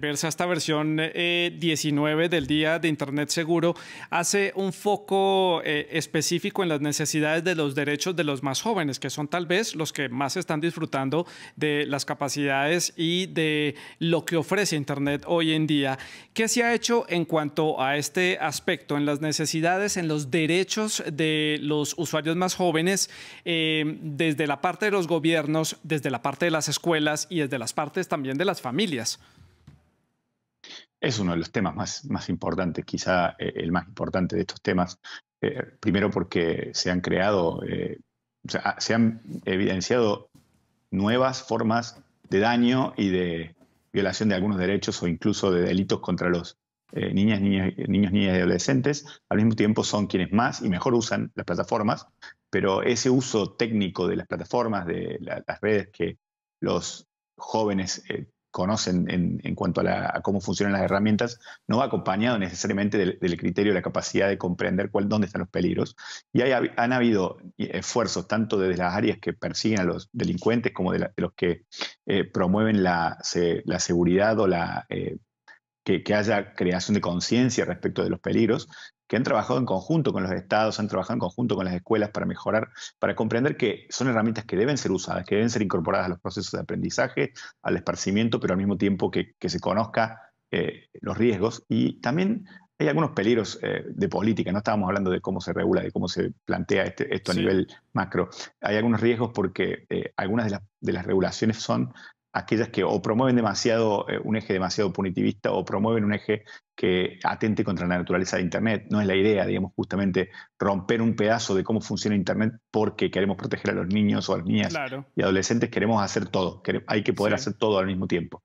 Versa, esta versión 19 eh, del Día de Internet Seguro, hace un foco eh, específico en las necesidades de los derechos de los más jóvenes, que son tal vez los que más están disfrutando de las capacidades y de lo que ofrece Internet hoy en día. ¿Qué se ha hecho en cuanto a este aspecto, en las necesidades, en los derechos de los usuarios más jóvenes, eh, desde la parte de los gobiernos, desde la parte de las escuelas y desde las partes también de las familias? es uno de los temas más, importantes, quizá eh, el más importante de estos temas, eh, primero porque se han creado, eh, ah, se han evidenciado nuevas formas de daño y de violación de algunos derechos o incluso de delitos contra los niños, niñas y adolescentes. Al mismo tiempo son quienes más y mejor usan las plataformas, pero ese uso técnico de las plataformas, de las redes que los jóvenes conocen en, cuanto a, cómo funcionan las herramientas, no va acompañado necesariamente del, criterio de la capacidad de comprender cuál, dónde están los peligros. Y han habido eh, esfuerzos tanto desde las áreas que persiguen a los delincuentes como de, los que eh, promueven la, seguridad o la eh, que, haya creación de conciencia respecto de los peligros, que han trabajado en conjunto con los estados, han trabajado en conjunto con las escuelas para mejorar, para comprender que son herramientas que deben ser usadas, que deben ser incorporadas a los procesos de aprendizaje, al esparcimiento, pero al mismo tiempo que, se conozca eh, los riesgos. Y también hay algunos peligros eh, de política, no estábamos hablando de cómo se regula, de cómo se plantea este, esto a nivel macro. Hay algunos riesgos porque eh, algunas de de las regulaciones son aquellas que o promueven demasiado eh, un eje demasiado punitivista o promueven un eje que atente contra la naturaleza de Internet. No es la idea, digamos, justamente romper un pedazo de cómo funciona Internet porque queremos proteger a los niños o a las niñas y adolescentes, queremos hacer todo, hay que poder hacer todo al mismo tiempo.